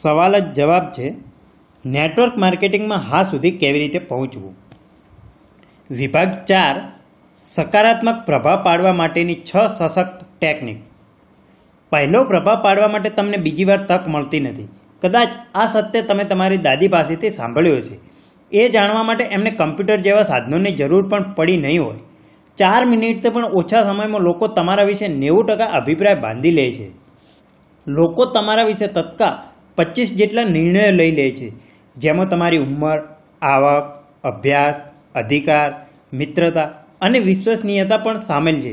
સવાલ જ જવાબ છે નેટવર્ક માર્કેટિંગમાં હા સુધી કેવી રીતે પહોંચવું વિભાગ ચાર સકારાત્મક પ્રભાવ પાડવા માટેની છ સશક્ત ટેકનિક પહેલો પ્રભાવ પાડવા માટે તમને બીજી વાર તક મળતી નથી કદાચ આ સત્ય તમે તમારી દાદી પાસેથી સાંભળ્યો છે એ જાણવા માટે એમને કમ્પ્યુટર જેવા સાધનોની જરૂર પણ પડી નહીં હોય ચાર મિનિટથી પણ ઓછા સમયમાં લોકો તમારા વિશે નેવું ટકા અભિપ્રાય બાંધી લે છે લોકો તમારા વિશે તત્કાળ પચીસ જેટલા નિર્ણયો લઈ લે છે જેમાં તમારી ઉંમર આવક અભ્યાસ અધિકાર મિત્રતા અને વિશ્વસનીયતા પણ સામેલ છે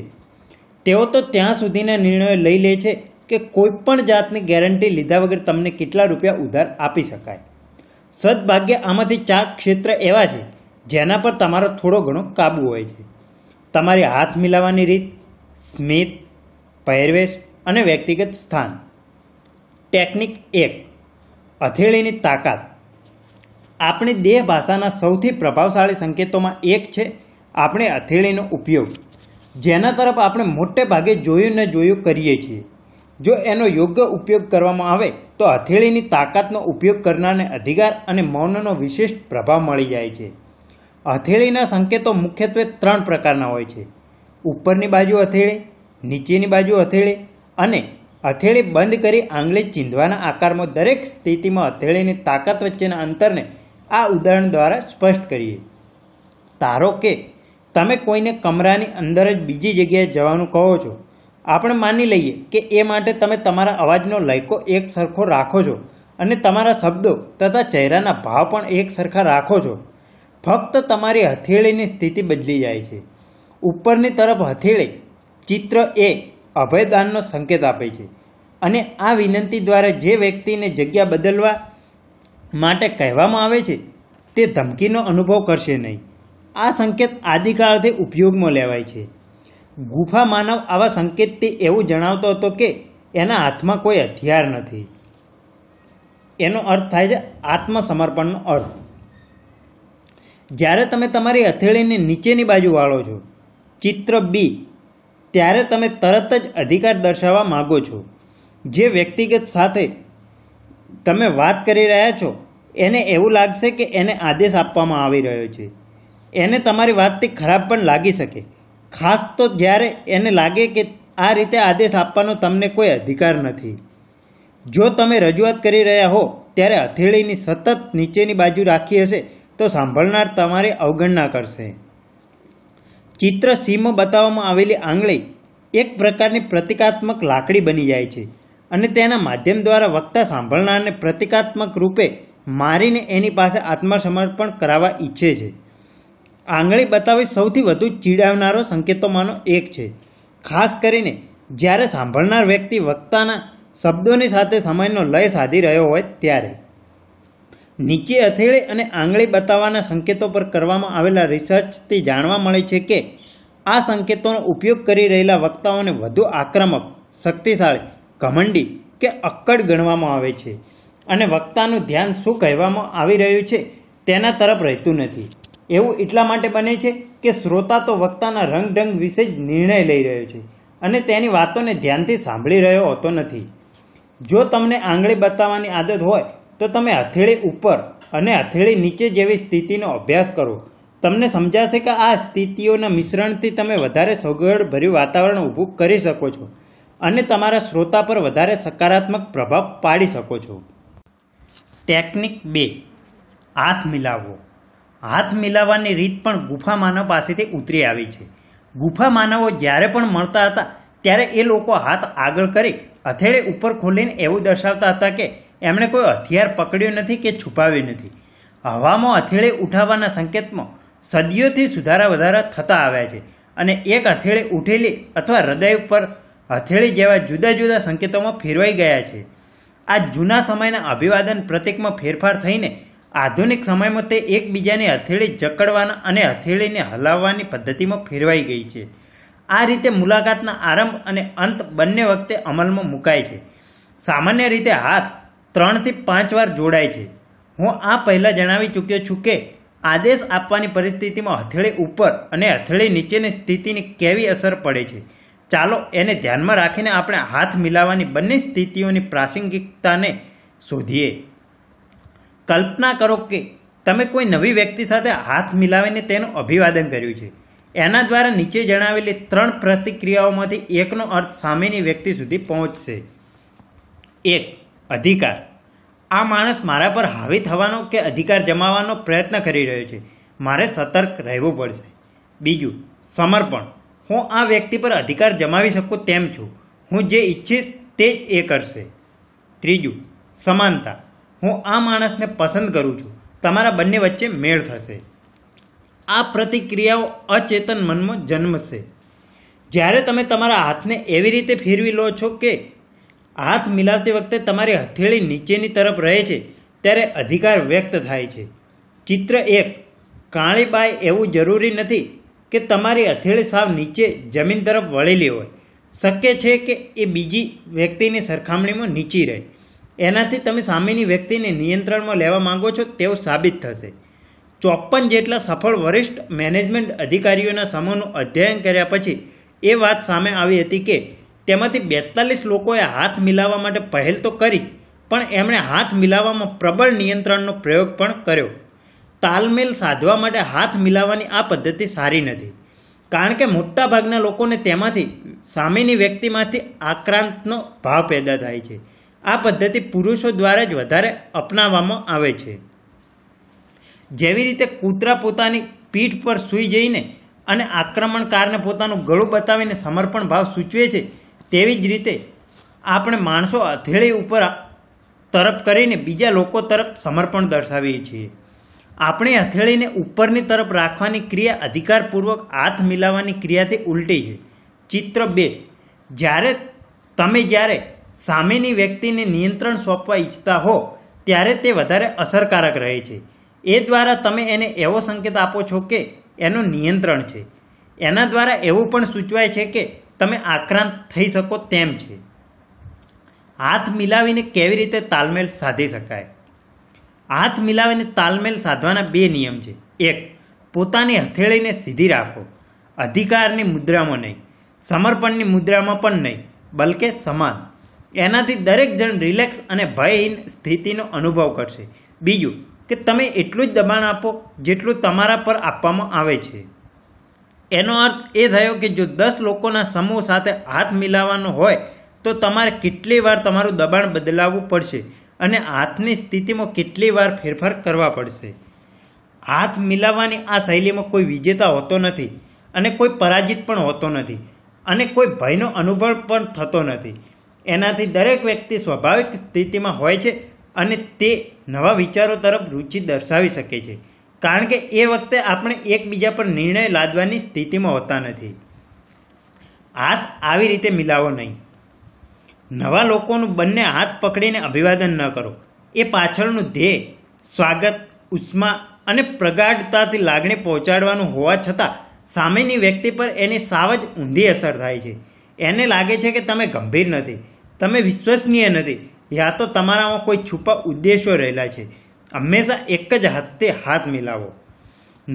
તેઓ તો ત્યાં સુધીના નિર્ણયો લઈ લે છે કે કોઈપણ જાતની ગેરંટી લીધા વગર તમને કેટલા રૂપિયા ઉધાર આપી શકાય સદભાગ્ય આમાંથી ચાર ક્ષેત્ર એવા છે જેના પર તમારો થોડો ઘણો કાબુ હોય છે તમારી હાથ મિલાવવાની રીત સ્મિત પહેરવેશ અને વ્યક્તિગત સ્થાન ટેકનિક એક અથેળીની તાકાત આપણી દેહ ભાષાના સૌથી પ્રભાવશાળી સંકેતોમાં એક છે આપણે અથેળીનો ઉપયોગ જેના તરફ આપણે મોટે ભાગે જોયું ને જોયું કરીએ છીએ જો એનો યોગ્ય ઉપયોગ કરવામાં આવે તો હથેળીની તાકાતનો ઉપયોગ કરનારને અધિકાર અને મૌનનો વિશિષ્ટ પ્રભાવ મળી જાય છે અથેળીના સંકેતો મુખ્યત્વે ત્રણ પ્રકારના હોય છે ઉપરની બાજુ અથેળી નીચેની બાજુ અથેળી અને હથેળી બંધ કરી આંગળી ચીંધવાના આકારમાં દરેક સ્થિતિમાં હથેળીની તાકાત વચ્ચેના અંતરને આ ઉદાહરણ દ્વારા સ્પષ્ટ કરીએ ધારો કે તમે કોઈને કમરાની અંદર જ બીજી જગ્યાએ જવાનું કહો છો આપણે માની લઈએ કે એ માટે તમે તમારા અવાજનો લયકો એક સરખો રાખો છો અને તમારા શબ્દો તથા ચહેરાના ભાવ પણ એક સરખા રાખો છો ફક્ત તમારી હથેળીની સ્થિતિ બદલી જાય છે ઉપરની તરફ હથેળી ચિત્ર એ અભયદાનનો સંકેત આપે છે અને આ વિનંતી દ્વારા જે વ્યક્તિને જગ્યા બદલવા માટે કહેવામાં આવે છે તે ધમકીનો અનુભવ કરશે નહીં આ સંકેત આદિકાળથી ઉપયોગમાં લેવાય છે ગુફા માનવ આવા સંકેતથી એવું જણાવતો હતો કે એના હાથમાં કોઈ હથિયાર નથી એનો અર્થ થાય છે આત્મસમર્પણનો અર્થ જ્યારે તમે તમારી હથેળીને નીચેની બાજુ વાળો છો ચિત્ર બી ત્યારે તમે તરત જ અધિકાર દર્શાવવા માગો છો જે વ્યક્તિગત સાથે તમે વાત કરી રહ્યા છો એને એવું લાગશે કે એને આદેશ આપવામાં આવી રહ્યો છે એને તમારી વાતથી ખરાબ પણ લાગી શકે ખાસ તો જ્યારે એને લાગે કે આ રીતે આદેશ આપવાનો તમને કોઈ અધિકાર નથી જો તમે રજૂઆત કરી રહ્યા હો ત્યારે હથેળીની સતત નીચેની બાજુ રાખી હશે તો સાંભળનાર તમારી અવગણના કરશે ચિત્ર સીમાં બતાવવામાં આવેલી આંગળી એક પ્રકારની પ્રતિકાત્મક લાકડી બની જાય છે અને તેના માધ્યમ દ્વારા વક્તા સાંભળનારને પ્રતિકાત્મક રૂપે મારીને એની પાસે આત્મસમર્પણ કરાવવા ઈચ્છે છે આંગળી બતાવી સૌથી વધુ ચીડાવનારો સંકેતોમાંનો એક છે ખાસ કરીને જ્યારે સાંભળનાર વ્યક્તિ વક્તાના શબ્દોની સાથે સમયનો લય સાધી રહ્યો હોય ત્યારે નીચે હથેળે અને આંગળી બતાવવાના સંકેતો પર કરવામાં આવેલા રિસર્ચથી જાણવા મળે છે કે આ સંકેતોનો ઉપયોગ કરી રહેલા વક્તાઓને વધુ આક્રમક શક્તિશાળી ઘમંડી કે અક્કડ ગણવામાં આવે છે અને વક્તાનું ધ્યાન શું કહેવામાં આવી રહ્યું છે તેના તરફ રહેતું નથી એવું એટલા માટે બને છે કે શ્રોતા તો વક્તાના રંગઢંગ વિશે જ નિર્ણય લઈ રહ્યો છે અને તેની વાતોને ધ્યાનથી સાંભળી રહ્યો હોતો નથી જો તમને આંગળી બતાવવાની આદત હોય તો તમે હથેળી ઉપર અને હથેળી નીચે જેવી સ્થિતિનો અભ્યાસ કરો તમને સમજાશે કે આ સ્થિતિઓના મિશ્રણથી તમે વધારે સગવડભર્યું વાતાવરણ ઊભું કરી શકો છો અને તમારા શ્રોતા પર વધારે સકારાત્મક પ્રભાવ પાડી શકો છો ટેકનિક બે હાથ મિલાવવો હાથ મિલાવવાની રીત પણ ગુફા માનવ પાસેથી ઉતરી આવી છે ગુફા માનવો જ્યારે પણ મળતા હતા ત્યારે એ લોકો હાથ આગળ કરી હથેળે ઉપર ખોલીને એવું દર્શાવતા હતા કે એમણે કોઈ હથિયાર પકડ્યું નથી કે છુપાવ્યું નથી હવામાં હથેળે ઉઠાવવાના સંકેતમાં સદીઓથી સુધારા વધારા થતા આવ્યા છે અને એક હથેળે ઉઠેલી અથવા હૃદય ઉપર હથેળી જેવા જુદા જુદા સંકેતોમાં ફેરવાઈ ગયા છે આ જૂના સમયના અભિવાદન પ્રતિકમાં ફેરફાર થઈને આધુનિક સમયમાં તે એકબીજાની હથેળી જકડવાના અને હથેળીને હલાવવાની પદ્ધતિમાં ફેરવાઈ ગઈ છે આ રીતે મુલાકાતના આરંભ અને અંત બંને વખતે અમલમાં મુકાય છે સામાન્ય રીતે હાથ ત્રણથી પાંચ વાર જોડાય છે હું આ પહેલાં જણાવી ચૂક્યો છું કે આદેશ આપવાની પરિસ્થિતિમાં હથેળી ઉપર અને હથેળી નીચેની સ્થિતિની કેવી અસર પડે છે ચાલો એને ધ્યાનમાં રાખીને આપણે હાથ મિલાવવાની બંને સ્થિતિઓની પ્રાસંગિકતાને શોધીએ કલ્પના કરો કે તમે કોઈ નવી વ્યક્તિ સાથે હાથ મિલાવીને તેનું અભિવાદન કર્યું છે એના દ્વારા નીચે જણાવેલી ત્રણ પ્રતિક્રિયાઓમાંથી એકનો અર્થ સામેની વ્યક્તિ સુધી પહોંચશે એક અધિકાર આ માણસ મારા પર હાવી થવાનો કે અધિકાર જમાવવાનો પ્રયત્ન કરી રહ્યો છે મારે સતર્ક રહેવું પડશે બીજું સમર્પણ હું આ વ્યક્તિ પર અધિકાર જમાવી શકું તેમ છું હું જે ઈચ્છીશ તે જ એ કરશે ત્રીજું સમાનતા હું આ માણસને પસંદ કરું છું તમારા બંને વચ્ચે મેળ થશે આ પ્રતિક્રિયાઓ અચેતન મનમાં જન્મશે જ્યારે તમે તમારા હાથને એવી રીતે ફેરવી લો છો કે હાથ મિલાવતી વખતે તમારી હથેળી નીચેની તરફ રહે છે ત્યારે અધિકાર વ્યક્ત થાય છે ચિત્ર એક કાળી બાય એવું જરૂરી નથી કે તમારી હથેળી સાવ નીચે જમીન તરફ વળેલી હોય શક્ય છે કે એ બીજી વ્યક્તિની સરખામણીમાં નીચી રહે એનાથી તમે સામેની વ્યક્તિને નિયંત્રણમાં લેવા માંગો છો તેવું સાબિત થશે ચોપન જેટલા સફળ વરિષ્ઠ મેનેજમેન્ટ અધિકારીઓના સમૂહનું અધ્યયન કર્યા પછી એ વાત સામે આવી હતી કે તેમાંથી બેતાલીસ લોકોએ હાથ મિલાવવા માટે પહેલ તો કરી પણ એમણે હાથ મિલાવવામાં પ્રબળ નિયંત્રણનો પ્રયોગ પણ કર્યો તાલમેલ સાધવા માટે હાથ મિલાવવાની આ પદ્ધતિ સારી નથી કારણ કે મોટાભાગના લોકોને તેમાંથી સામેની વ્યક્તિમાંથી આક્રાંતનો ભાવ પેદા થાય છે આ પદ્ધતિ પુરુષો દ્વારા જ વધારે અપનાવવામાં આવે છે જેવી રીતે કૂતરા પોતાની પીઠ પર સૂઈ જઈને અને આક્રમણકારને પોતાનું ગળું બતાવીને સમર્પણ ભાવ સૂચવે છે તેવી જ રીતે આપણે માણસો અથેળી ઉપર તરફ કરીને બીજા લોકો તરફ સમર્પણ દર્શાવીએ છીએ આપણે હથેળીને ઉપરની તરફ રાખવાની ક્રિયા અધિકારપૂર્વક હાથ મિલાવવાની ક્રિયાથી ઉલટી છે ચિત્ર બે જ્યારે તમે જ્યારે સામેની વ્યક્તિને નિયંત્રણ સોંપવા ઈચ્છતા હો ત્યારે તે વધારે અસરકારક રહે છે એ દ્વારા તમે એને એવો સંકેત આપો છો કે એનું નિયંત્રણ છે એના દ્વારા એવું પણ સૂચવાય છે કે તમે આક્રાંત થઈ શકો તેમ છે હાથ મિલાવીને કેવી રીતે તાલમેલ સાધી શકાય હાથ મિલાવીને તાલમેલ સાધવાના બે નિયમ છે એક પોતાની હથેળીને સીધી રાખો અધિકારની મુદ્રામાં નહીં સમર્પણની મુદ્રામાં પણ નહીં બલકે સમાન એનાથી દરેક જણ રિલેક્સ અને ભયહીન સ્થિતિનો અનુભવ કરશે બીજું કે તમે એટલું જ દબાણ આપો જેટલું તમારા પર આપવામાં આવે છે એનો અર્થ એ થયો કે જો દસ લોકોના સમૂહ સાથે હાથ મિલાવવાનો હોય તો તમારે કેટલી વાર તમારું દબાણ બદલાવવું પડશે અને હાથની સ્થિતિમાં કેટલી વાર ફેરફાર કરવા પડશે હાથ મિલાવવાની આ શૈલીમાં કોઈ વિજેતા હોતો નથી અને કોઈ પરાજિત પણ હોતો નથી અને કોઈ ભયનો અનુભવ પણ થતો નથી એનાથી દરેક વ્યક્તિ સ્વાભાવિક સ્થિતિમાં હોય છે અને તે નવા વિચારો તરફ રુચિ દર્શાવી શકે છે કારણ કે એ વખતે આપણે એકબીજા પર નિર્ણય લાદવાની સ્થિતિમાં હોતા નથી હાથ આવી રીતે મિલાવો નહીં નવા લોકોનું બંને હાથ પકડીને અભિવાદન ન કરો એ પાછળનું ધ્યેય સ્વાગત ઉષ્મા અને પ્રગાઢતાથી લાગણી પહોંચાડવાનું હોવા છતાં સામેની વ્યક્તિ પર એની સાવ જ ઊંધી અસર થાય છે એને લાગે છે કે તમે ગંભીર નથી તમે વિશ્વસનીય નથી યા તો તમારામાં કોઈ છુપા ઉદ્દેશો રહેલા છે હંમેશા એક જ હાથે હાથ મિલાવો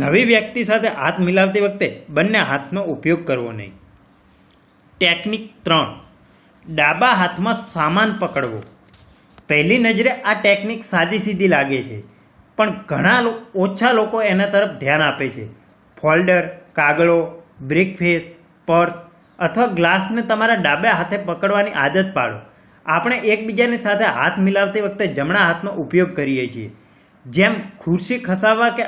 નવી વ્યક્તિ સાથે હાથ મિલાવતી વખતે બંને હાથનો ઉપયોગ કરવો નહીં ટેકનિક ત્રણ ડાબા હાથમાં સામાન પકડવો પહેલી નજરે આ ટેકનિક સાદી સીધી લાગે છે પણ ઘણા ઓછા લોકો એના તરફ ધ્યાન આપે છે ફોલ્ડર કાગળો બ્રેકફેસ પર્સ અથવા ગ્લાસને તમારા ડાબા હાથે પકડવાની આદત પાડો આપણે એકબીજાની સાથે હાથ મિલાવતી વખતે જમણા હાથનો ઉપયોગ કરીએ છીએ જેમ ખુરશી ખસાવવા કે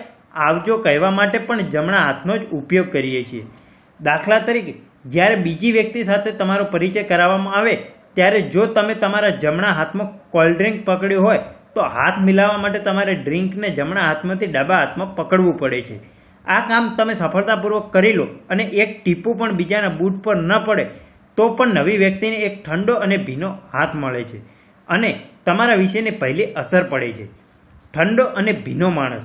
આવજો કહેવા માટે પણ જમણા હાથનો જ ઉપયોગ કરીએ છીએ દાખલા તરીકે જ્યારે બીજી વ્યક્તિ સાથે તમારો પરિચય કરાવવામાં આવે ત્યારે જો તમે તમારા જમણા હાથમાં કોલ્ડ ડ્રિંક પકડ્યું હોય તો હાથ મિલાવવા માટે તમારે ડ્રિંકને જમણા હાથમાંથી ડાબા હાથમાં પકડવું પડે છે આ કામ તમે સફળતાપૂર્વક કરી લો અને એક ટીપું પણ બીજાના બૂટ પર ન પડે તો પણ નવી વ્યક્તિને એક ઠંડો અને ભીનો હાથ મળે છે અને તમારા વિશેની પહેલી અસર પડે છે ઠંડો અને ભીનો માણસ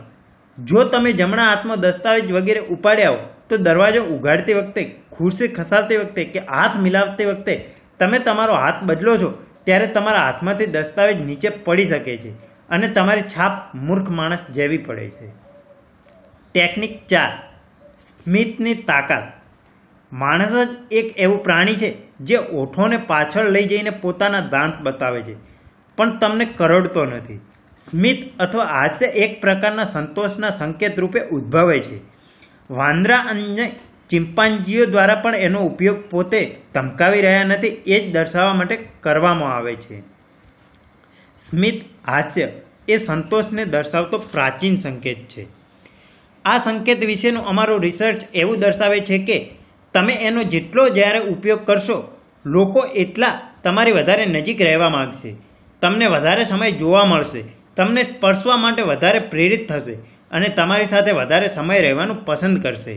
જો તમે જમણા હાથમાં દસ્તાવેજ વગેરે ઉપાડ્યા હો તો દરવાજો ઉઘાડતી વખતે ખુરશી ખસાડતી વખતે કે હાથ મિલાવતી વખતે તમે તમારો હાથ બદલો છો ત્યારે તમારા હાથમાંથી દસ્તાવેજ નીચે પડી શકે છે અને તમારી છાપ મૂર્ખ માણસ જેવી પડે છે ટેકનિક ચાર સ્મિતની તાકાત માણસ જ એક એવું પ્રાણી છે જે ઓઠોને પાછળ લઈ જઈને પોતાના દાંત બતાવે છે પણ તમને કરડતો નથી સ્મિત અથવા હાસ્ય એક પ્રકારના સંતોષના સંકેત રૂપે ઉદ્ભવે છે વાંદરા અને ચિમ્પાન્જીઓ દ્વારા પણ એનો ઉપયોગ પોતે ધમકાવી રહ્યા નથી એ જ દર્શાવવા માટે કરવામાં આવે છે સ્મિત હાસ્ય એ સંતોષને દર્શાવતો પ્રાચીન સંકેત છે આ સંકેત વિશેનું અમારું રિસર્ચ એવું દર્શાવે છે કે તમે એનો જેટલો જ્યારે ઉપયોગ કરશો લોકો એટલા તમારી વધારે નજીક રહેવા માગશે તમને વધારે સમય જોવા મળશે તમને સ્પર્શવા માટે વધારે પ્રેરિત થશે અને તમારી સાથે વધારે સમય રહેવાનું પસંદ કરશે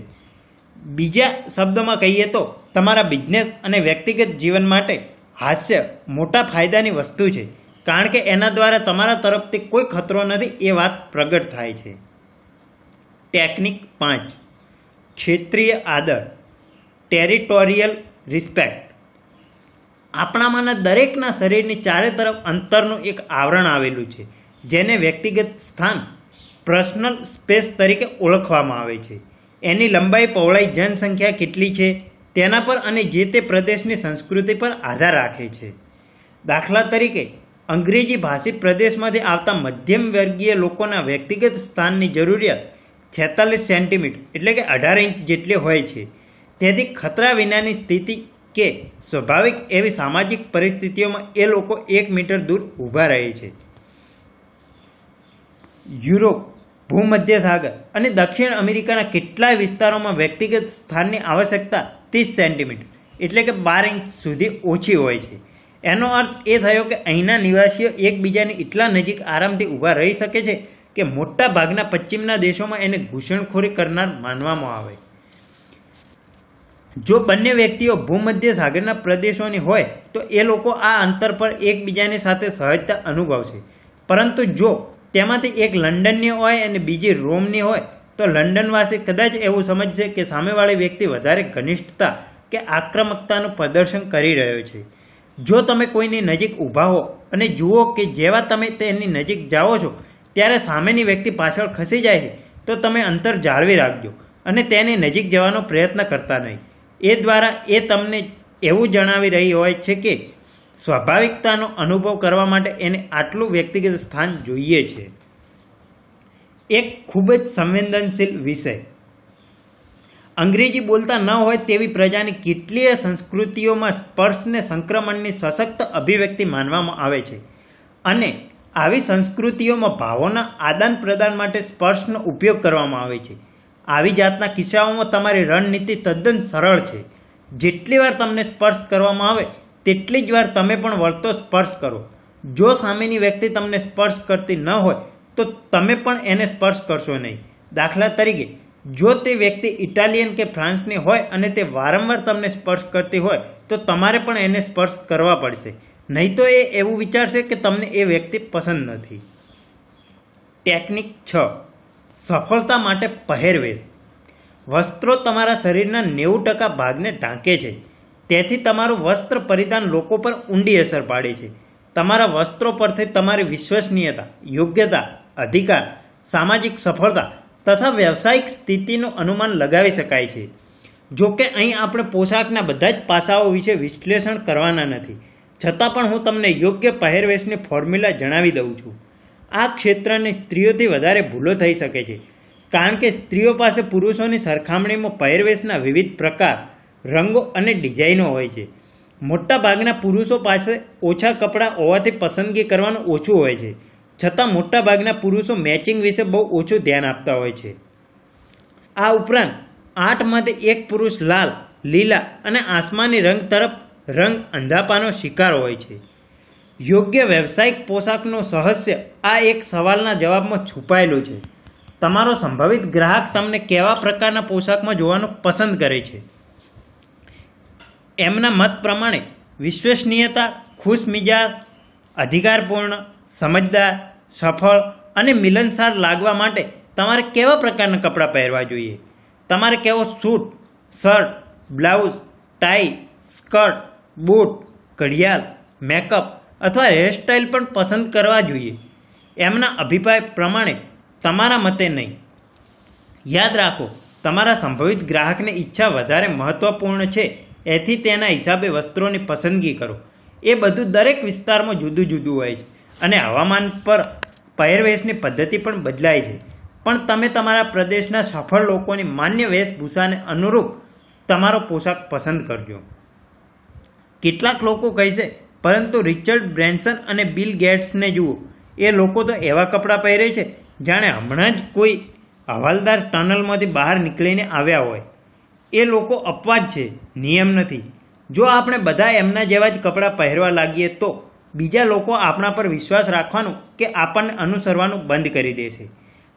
બીજા શબ્દોમાં કહીએ તો તમારા બિઝનેસ અને વ્યક્તિગત જીવન માટે હાસ્ય મોટા ફાયદાની વસ્તુ છે કારણ કે એના દ્વારા તમારા તરફથી કોઈ ખતરો નથી એ વાત પ્રગટ થાય છે ટેકનિક પાંચ ક્ષેત્રીય આદર ટેરિટોરિયલ રિસ્પેક્ટ આપણામાંના દરેકના શરીરની ચારે તરફ અંતરનું એક આવરણ આવેલું છે જેને વ્યક્તિગત સ્થાન પર્સનલ સ્પેસ તરીકે ઓળખવામાં આવે છે એની લંબાઈ પહોળાઈ જનસંખ્યા કેટલી છે તેના પર અને જે તે પ્રદેશની સંસ્કૃતિ પર આધાર રાખે છે દાખલા તરીકે અંગ્રેજી ભાષી પ્રદેશમાંથી આવતા મધ્યમ વર્ગીય લોકોના વ્યક્તિગત સ્થાનની જરૂરિયાત છેતાલીસ સેન્ટીમીટર એટલે કે અઢાર ઇંચ જેટલી હોય છે તેથી ખતરા વિનાની સ્થિતિ કે સ્વાભાવિક એવી સામાજિક પરિસ્થિતિઓમાં એ લોકો એક મીટર દૂર ઊભા રહે છે યુરોપ ભૂમધ્ય સાગર અને દક્ષિણ અમેરિકાના કેટલાય વિસ્તારોમાં વ્યક્તિગત સ્થાનની આવશ્યકતા ત્રીસ સેન્ટીમીટર એટલે કે બાર ઇંચ સુધી ઓછી હોય છે એનો અર્થ એ થયો કે અહીંના નિવાસીઓ એકબીજાની એટલા નજીક આરામથી ઊભા રહી શકે છે કે મોટા ભાગના પશ્ચિમના દેશોમાં એને ઘૂસણખોરી કરનાર માનવામાં આવે જો બંને વ્યક્તિઓ ભૂમધ્ય સાગરના પ્રદેશોની હોય તો એ લોકો આ અંતર પર એકબીજાની સાથે સહજતા અનુભવશે પરંતુ જો તેમાંથી એક લંડનની હોય અને બીજી રોમની હોય તો લંડનવાસી કદાચ એવું સમજશે કે સામેવાળી વ્યક્તિ વધારે ઘનિષ્ઠતા કે આક્રમકતાનું પ્રદર્શન કરી રહ્યો છે જો તમે કોઈની નજીક ઊભા હો અને જુઓ કે જેવા તમે તેની નજીક જાઓ છો ત્યારે સામેની વ્યક્તિ પાછળ ખસી જાય છે તો તમે અંતર જાળવી રાખજો અને તેની નજીક જવાનો પ્રયત્ન કરતા નહીં એ દ્વારા એ તમને એવું જણાવી રહી હોય છે કે સ્વાભાવિકતાનો અનુભવ કરવા માટે એને આટલું વ્યક્તિગત સ્થાન જોઈએ છે એક ખૂબ જ સંવેદનશીલ વિષય અંગ્રેજી બોલતા ન હોય તેવી પ્રજાની કેટલીય સંસ્કૃતિઓમાં સ્પર્શને સંક્રમણની સશક્ત અભિવ્યક્તિ માનવામાં આવે છે અને આવી સંસ્કૃતિઓમાં ભાવોના આદાન પ્રદાન માટે સ્પર્શનો ઉપયોગ કરવામાં આવે છે આવી જાતના કિસ્સાઓમાં તમારી રણનીતિ તદ્દન સરળ છે જેટલી વાર તમને સ્પર્શ કરવામાં આવે તેટલી જ વાર તમે પણ વળતો સ્પર્શ કરો જો સામેની વ્યક્તિ તમને સ્પર્શ કરતી ન હોય તો તમે પણ એને સ્પર્શ કરશો નહીં દાખલા તરીકે જો તે વ્યક્તિ ઇટાલિયન કે ફ્રાન્સની હોય અને તે વારંવાર તમને સ્પર્શ કરતી હોય તો તમારે પણ એને સ્પર્શ કરવા પડશે નહીં તો એ એવું વિચારશે કે તમને એ વ્યક્તિ પસંદ નથી ટેકનિક છ સફળતા માટે પહેરવેશ વસ્ત્રો તમારા શરીરના નેવું ટકા ભાગને ઢાંકે છે તેથી તમારું વસ્ત્ર પરિધાન લોકો પર ઊંડી અસર પાડે છે તમારા વસ્ત્રો પરથી તમારી વિશ્વસનીયતા યોગ્યતા અધિકાર સામાજિક સફળતા તથા વ્યવસાયિક સ્થિતિનું અનુમાન લગાવી શકાય છે જો કે અહીં આપણે પોશાકના બધા જ પાસાઓ વિશે વિશ્લેષણ કરવાના નથી છતાં પણ હું તમને યોગ્ય પહેરવેશની ફોર્મ્યુલા જણાવી દઉં છું આ ક્ષેત્રની સ્ત્રીઓથી વધારે ભૂલો થઈ શકે છે કારણ કે સ્ત્રીઓ પાસે પુરુષોની સરખામણીમાં પહેરવેશના વિવિધ પ્રકાર રંગો અને ડિઝાઇનો હોય છે મોટાભાગના પુરુષો પાસે ઓછા કપડાં હોવાથી પસંદગી કરવાનું ઓછું હોય છે છતાં મોટાભાગના પુરુષો મેચિંગ વિશે બહુ ઓછું ધ્યાન આપતા હોય છે આ ઉપરાંત આઠમાંથી એક પુરુષ લાલ લીલા અને આસમાની રંગ તરફ રંગ અંધાપાનો શિકાર હોય છે યોગ્ય વ્યવસાયિક પોશાકનો રહસ્ય આ એક સવાલના જવાબમાં છુપાયેલું છે તમારો સંભવિત ગ્રાહક તમને કેવા પ્રકારના પોશાકમાં જોવાનું પસંદ કરે છે એમના મત પ્રમાણે વિશ્વસનીયતા ખુશ મિજાજ અધિકારપૂર્ણ સમજદાર સફળ અને મિલનસાર લાગવા માટે તમારે કેવા પ્રકારના કપડાં પહેરવા જોઈએ તમારે કેવો suit shirt blouse tie skirt boot ઘડિયાળ મેકઅપ અથવા હેરસ્ટાઇલ પણ પસંદ કરવા જોઈએ એમના અભિપ્રાય પ્રમાણે તમારા મતે નહીં યાદ રાખો તમારા સંભવિત ગ્રાહકની ઈચ્છા વધારે મહત્ત્વપૂર્ણ છે એથી તેના હિસાબે વસ્ત્રોની પસંદગી કરો એ બધું દરેક વિસ્તારમાં જુદું જુદું હોય છે અને હવામાન પર પહેરવેશની પદ્ધતિ પણ બદલાય છે પણ તમે તમારા પ્રદેશના સફળ લોકોની માન્ય વેશભૂષાને અનુરૂપ તમારો પોશાક પસંદ કરજો કેટલાક લોકો કહેશે પરંતુ રિચર્ડ બ્રેન્સન અને બિલ ગેટ્સને જુઓ એ લોકો તો એવા કપડાં પહેરે છે જાણે હમણાં જ કોઈ હવાલદાર ટનલમાંથી બહાર નીકળીને આવ્યા હોય એ લોકો અપવાદ છે નિયમ નથી જો આપણે બધા એમના જેવા જ કપડાં પહેરવા લાગીએ તો બીજા લોકો આપણા પર વિશ્વાસ રાખવાનો કે આપણને અનુસરવાનું બંધ કરી દેશે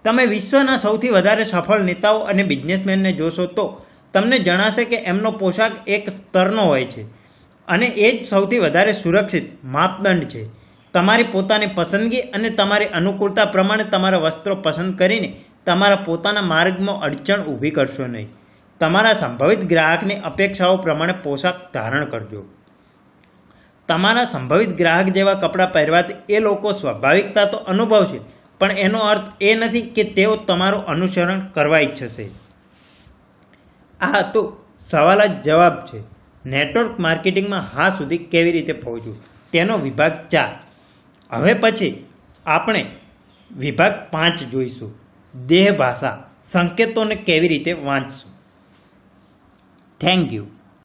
તમે વિશ્વના સૌથી વધારે સફળ નેતાઓ અને બિઝનેસમેનને જોશો તો તમને જણાશે કે એમનો પોશાક એક સ્તરનો હોય છે અને એ જ સૌથી વધારે સુરક્ષિત માપદંડ છે તમારી પોતાની પસંદગી અને તમારી અનુકૂળતા પ્રમાણે તમારા વસ્ત્રો પસંદ કરીને તમારા પોતાના માર્ગમાં અડચણ ઊભી કરશો નહીં તમારા સંભવિત ગ્રાહકની અપેક્ષાઓ પ્રમાણે પોશાક ધારણ કરજો તમારા સંભવિત ગ્રાહક જેવા કપડાં પહેરવાથી એ લોકો સ્વાભાવિકતા તો અનુભવશે પણ એનો અર્થ એ નથી કે તેઓ તમારું અનુસરણ કરવા ઈચ્છશે આ તો સવાલ જ જવાબ છે નેટવર્ક માર્કેટિંગમાં હા સુધી કેવી રીતે પહોંચવું તેનો વિભાગ ચાર હવે પછી આપણે વિભાગ પાંચ જોઈશું દેહ ભાષા સંકેતોને કેવી રીતે વાંચશું Thank you.